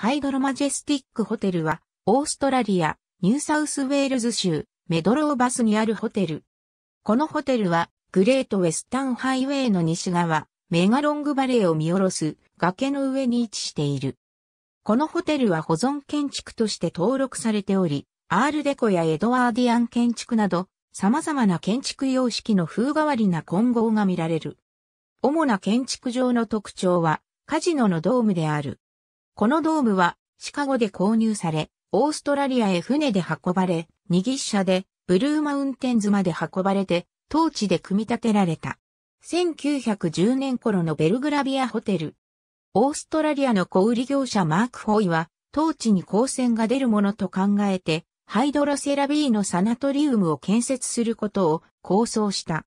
ハイドロマジェスティックホテルは、オーストラリア、ニューサウスウェールズ州、メドローバスにあるホテル。このホテルは、グレートウェスタンハイウェイの西側、メガロングバレーを見下ろす崖の上に位置している。このホテルは保存建築として登録されており、アールデコやエドワーディアン建築など、様々な建築様式の風変わりな混合が見られる。主な建築上の特徴は、カジノのドームである。このドームはシカゴで購入され、オーストラリアへ船で運ばれ、二ギ車でブルーマウンテンズまで運ばれて、当地で組み立てられた。1910年頃のベルグラビアホテル。オーストラリアの小売業者マーク・ホイは、当地に光線が出るものと考えて、ハイドロセラビーのサナトリウムを建設することを構想した。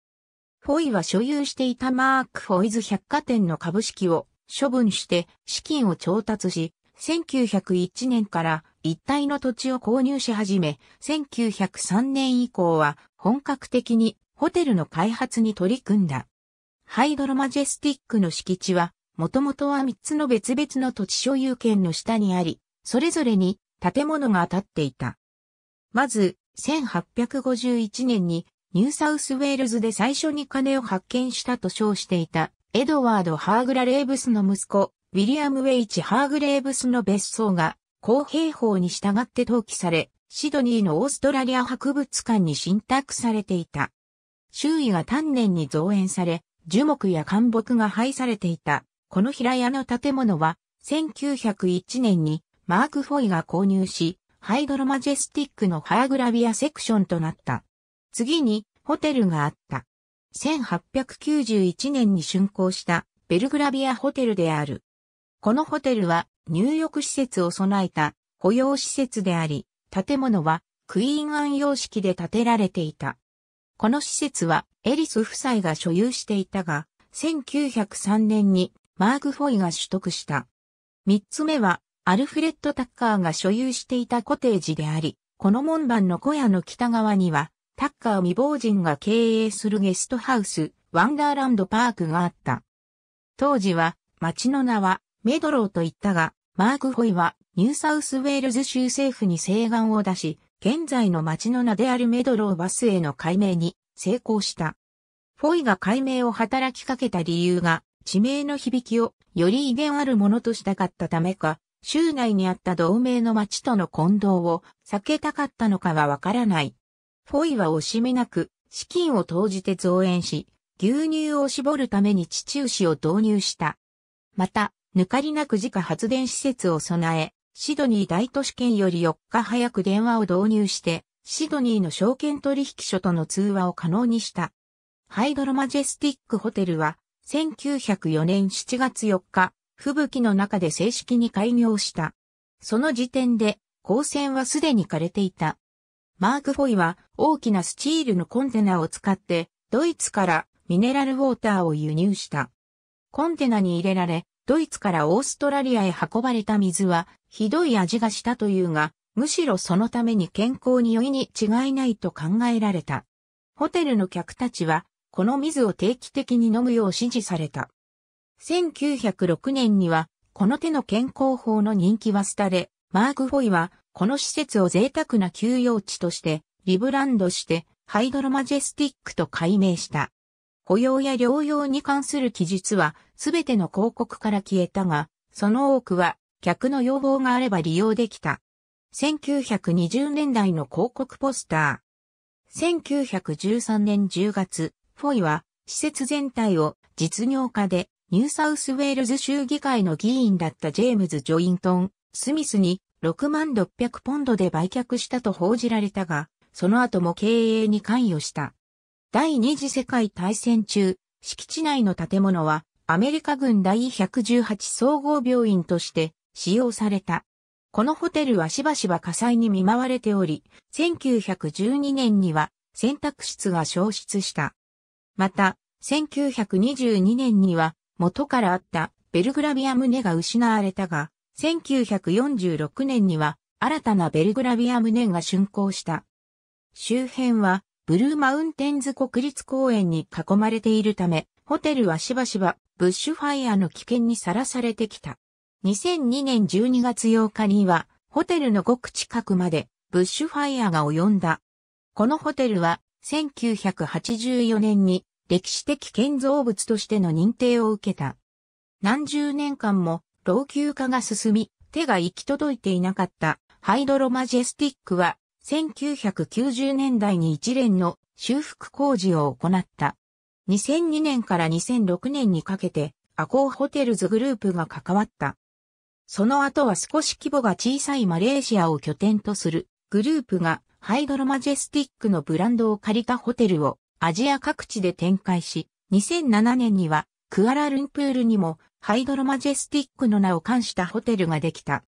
ホイは所有していたマーク・ホイズ百貨店の株式を処分して資金を調達し、1901年から一帯の土地を購入し始め、1903年以降は本格的にホテルの開発に取り組んだ。ハイドロマジェスティックの敷地は、もともとは3つの別々の土地所有権の下にあり、それぞれに建物が建っていた。まず、1851年にニューサウスウェールズで最初に金を発見したと称していたエドワード・ハーグラレーブスの息子、ウィリアム・ウェイチ・ハーグレーブスの別荘が、公平法に従って登記され、シドニーのオーストラリア博物館に信託されていた。周囲が丹念に造園され、樹木や灌木が廃されていた。この平屋の建物は、1901年にマーク・フォイが購入し、ハイドロマジェスティックのハーグラビアセクションとなった。次に、ホテルがあった。1891年に竣工したベルグラビアホテルである。このホテルは入浴施設を備えた保養施設であり、建物はクイーンアン様式で建てられていた。この施設はエリス夫妻が所有していたが、1903年にマーク・フォイが取得した。三つ目はアルフレッド・タッカーが所有していたコテージであり、この門番の小屋の北側にはタッカー未亡人が経営するゲストハウス、ワンダーランドパークがあった。当時は、町の名は、メドローと言ったが、マーク・ホイは、ニューサウスウェールズ州政府に請願を出し、現在の町の名であるメドローバスへの解明に成功した。フォイが解明を働きかけた理由が、地名の響きをより威厳あるものとしたかったためか、州内にあった同盟の町との混同を避けたかったのかはわからない。フォイは惜しみなく、資金を投じて増援し、牛乳を絞るために地中市を導入した。また、抜かりなく自家発電施設を備え、シドニー大都市圏より4日早く電話を導入して、シドニーの証券取引所との通話を可能にした。ハイドロマジェスティックホテルは、1904年7月4日、吹雪の中で正式に開業した。その時点で、光線はすでに枯れていた。マーク・フォイは大きなスチールのコンテナを使ってドイツからミネラルウォーターを輸入した。コンテナに入れられ、ドイツからオーストラリアへ運ばれた水はひどい味がしたというが、むしろそのために健康に良いに違いないと考えられた。ホテルの客たちは、この水を定期的に飲むよう指示された。1906年には、この手の健康法の人気は廃れ、マーク・フォイはこの施設を贅沢な休養地としてリブランドしてハイドロマジェスティックと改名した。雇用や療養に関する記述はすべての広告から消えたが、その多くは客の要望があれば利用できた。1920年代の広告ポスター。1913年10月、フォイは施設全体を実業家でニューサウスウェールズ州議会の議員だったジェームズ・ジョイントン・スミスに6万600ポンドで売却したと報じられたが、その後も経営に関与した。第二次世界大戦中、敷地内の建物はアメリカ軍第118総合病院として使用された。このホテルはしばしば火災に見舞われており、1912年には洗濯室が消失した。また、1922年には元からあったベルグラビア棟が失われたが、1946年には新たなベルグラビアム年が竣工した。周辺はブルーマウンテンズ国立公園に囲まれているため、ホテルはしばしばブッシュファイアの危険にさらされてきた。2002年12月8日には、ホテルのごく近くまでブッシュファイアが及んだ。このホテルは1984年に歴史的建造物としての認定を受けた。何十年間も老朽化が進み、手が行き届いていなかったハイドロマジェスティックは1990年代に一連の修復工事を行った。2002年から2006年にかけてアコーホテルズグループが関わった。その後は少し規模が小さいマレーシアを拠点とするグループがハイドロマジェスティックのブランドを借りたホテルをアジア各地で展開し、2007年にはクアラルンプールにもハイドロマジェスティックの名を冠したホテルができた。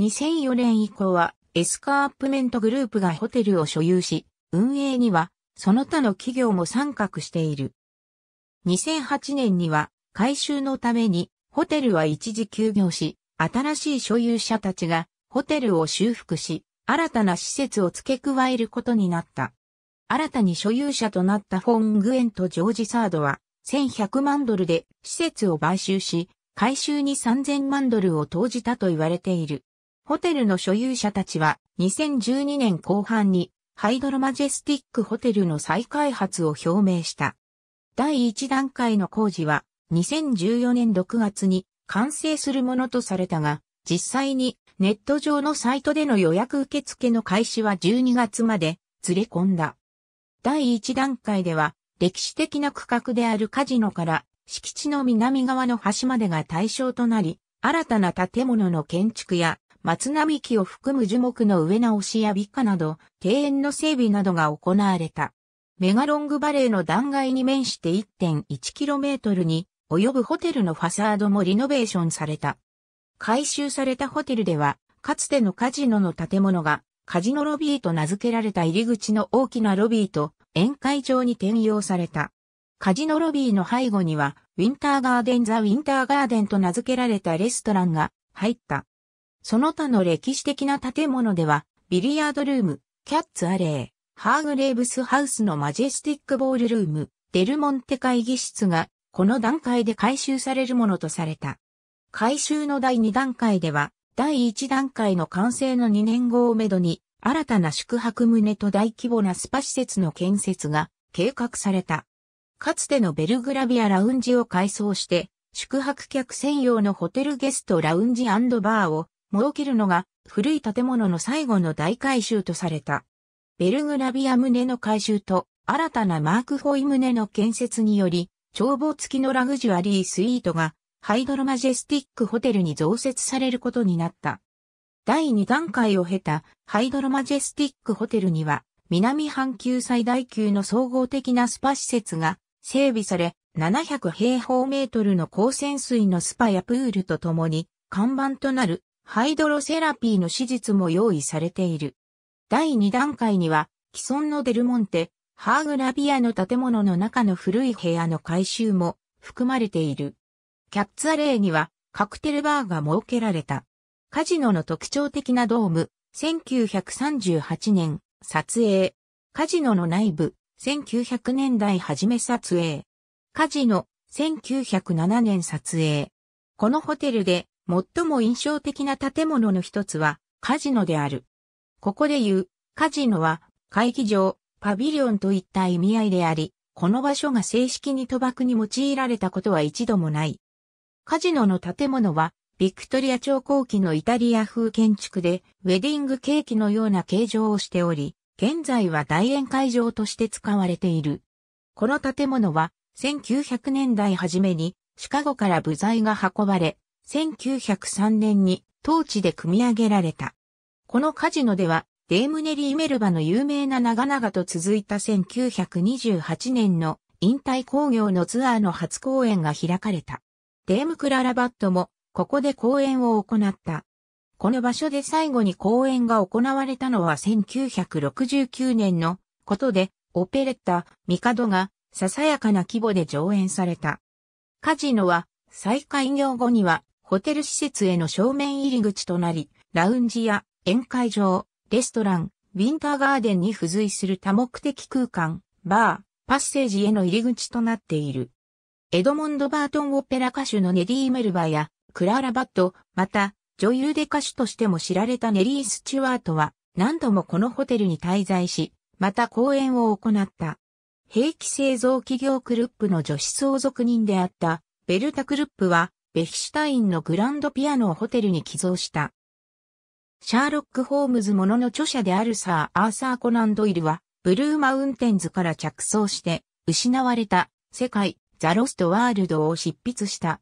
2004年以降はエスカープメントグループがホテルを所有し、運営にはその他の企業も参画している。2008年には改修のためにホテルは一時休業し、新しい所有者たちがホテルを修復し、新たな施設を付け加えることになった。新たに所有者となったフォン・グエンとジョージ・サードは、1100万ドルで施設を買収し、回収に3000万ドルを投じたと言われている。ホテルの所有者たちは2012年後半にハイドロマジェスティックホテルの再開発を表明した。第1段階の工事は2014年6月に完成するものとされたが、実際にネット上のサイトでの予約受付の開始は12月までずれ込んだ。第1段階では歴史的な区画であるカジノから敷地の南側の端までが対象となり、新たな建物の建築や松並木を含む樹木の植え直しや美化など、庭園の整備などが行われた。メガロングバレーの断崖に面して 1.1km に及ぶホテルのファサードもリノベーションされた。改修されたホテルでは、かつてのカジノの建物がカジノロビーと名付けられた入り口の大きなロビーと宴会場に転用された。カジノロビーの背後には、ウィンターガーデン・ザ・ウィンターガーデンと名付けられたレストランが入った。その他の歴史的な建物では、ビリヤードルーム、キャッツ・アレー、ハーグレーブス・ハウスのマジェスティック・ボールルーム、デルモンテ会議室が、この段階で回収されるものとされた。回収の第2段階では、第1段階の完成の2年後をめどに、新たな宿泊棟と大規模なスパ施設の建設が計画された。かつてのベルグラビアラウンジを改装して、宿泊客専用のホテルゲストラウンジバーを設けるのが古い建物の最後の大改修とされた。ベルグラビア棟の改修と新たなマークホイ棟の建設により、眺望付きのラグジュアリースイートがハイドロマジェスティックホテルに増設されることになった。第2段階を経たハイドロマジェスティックホテルには南半球最大級の総合的なスパ施設が整備され700平方メートルの高潜水のスパやプールとともに看板となるハイドロセラピーの手術も用意されている。第2段階には既存のデルモンテ、ハーグラビアの建物の中の古い部屋の改修も含まれている。キャッツアレーにはカクテルバーが設けられた。カジノの特徴的なドーム、1938年、撮影。カジノの内部、1900年代初め撮影。カジノ、1907年撮影。このホテルで最も印象的な建物の一つはカジノである。ここで言うカジノは会議場、パビリオンといった意味合いであり、この場所が正式に賭博に用いられたことは一度もない。カジノの建物はビクトリア朝高期のイタリア風建築で、ウェディングケーキのような形状をしており、現在は大宴会場として使われている。この建物は、1900年代初めに、シカゴから部材が運ばれ、1903年に当地で組み上げられた。このカジノでは、デームネリー・メルバの有名な長々と続いた1928年の引退工業のツアーの初公演が開かれた。デーム・クララバットもここで公演を行った。この場所で最後に公演が行われたのは1969年のことで、オペレッタ、ミカドが、ささやかな規模で上演された。カジノは、再開業後には、ホテル施設への正面入り口となり、ラウンジや宴会場、レストラン、ウィンターガーデンに付随する多目的空間、バー、パッセージへの入り口となっている。エドモンド・バートン・オペラ歌手のネディ・メルバや、クラーラ・バット、また、女優で歌手としても知られたネリー・スチュワートは、何度もこのホテルに滞在し、また講演を行った。兵器製造企業クルップの女子相続人であった、ベルタ・クルップは、ベヒシュタインのグランドピアノをホテルに寄贈した。シャーロック・ホームズものの著者であるサー・アーサー・コナン・ドイルは、ブルーマウンテンズから着想して、失われた世界、ザ・ロスト・ワールドを執筆した。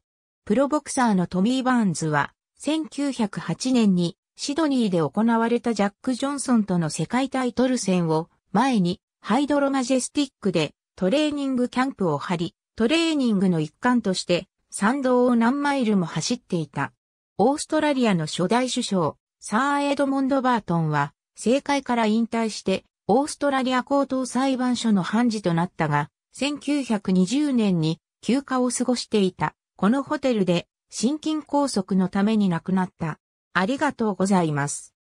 プロボクサーのトミー・バーンズは、1908年にシドニーで行われたジャック・ジョンソンとの世界タイトル戦を前にハイドロマジェスティックでトレーニングキャンプを張り、トレーニングの一環として参道を何マイルも走っていた。オーストラリアの初代首相、サー・エドモンド・バートンは、政界から引退して、オーストラリア高等裁判所の判事となったが、1920年に休暇を過ごしていた。このホテルで心筋梗塞のために亡くなった。ありがとうございます。